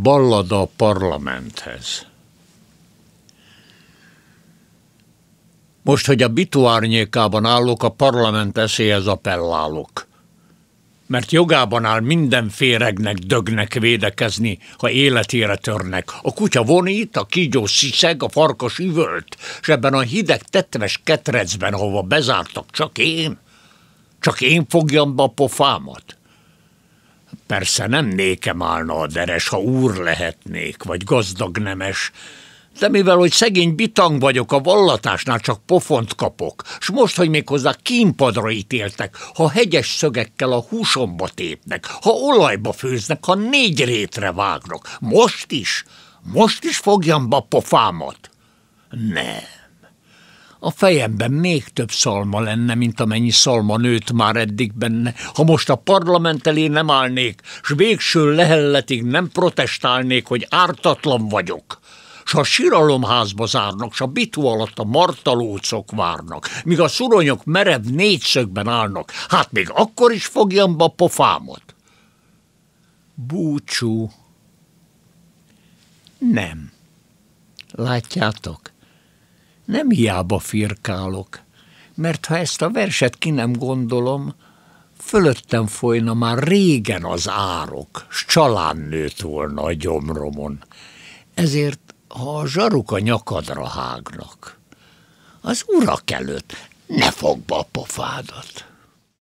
ballada a parlamenthez. Most, hogy a bitu árnyékában állok, a parlament eszéhez appellálok. Mert jogában áll minden féregnek, dögnek védekezni, ha életére törnek. A kutya vonít, a kígyó sziszeg, a farkas üvölt, és ebben a hideg tetves ketrecben, hova bezártak csak én, csak én fogjam be a pofámat. Persze nem nékem állna a deres, ha úr lehetnék, vagy gazdag nemes, de mivel, hogy szegény bitang vagyok, a vallatásnál csak pofont kapok, s most, hogy méghozzá kínpadra ítéltek, ha hegyes szögekkel a húsomba tépnek, ha olajba főznek, ha négy rétre vágnak, most is, most is fogjam be a pofámat. Ne a fejemben még több szalma lenne, mint amennyi szalma nőtt már eddig benne. Ha most a parlament elé nem állnék, s végső lehelletig nem protestálnék, hogy ártatlan vagyok, s a síralomházba zárnak, s a bitu alatt a martalócok várnak, míg a szuronyok merev négyszögben állnak, hát még akkor is fogjam be a pofámot. Búcsú. Nem. Látjátok? Nem hiába firkálok, mert ha ezt a verset ki nem gondolom, fölöttem folyna már régen az árok, s csalán nőtt volna a gyomromon. Ezért, ha a zsaruk a nyakadra hágnak, az urak előtt ne fogd be a pofádat.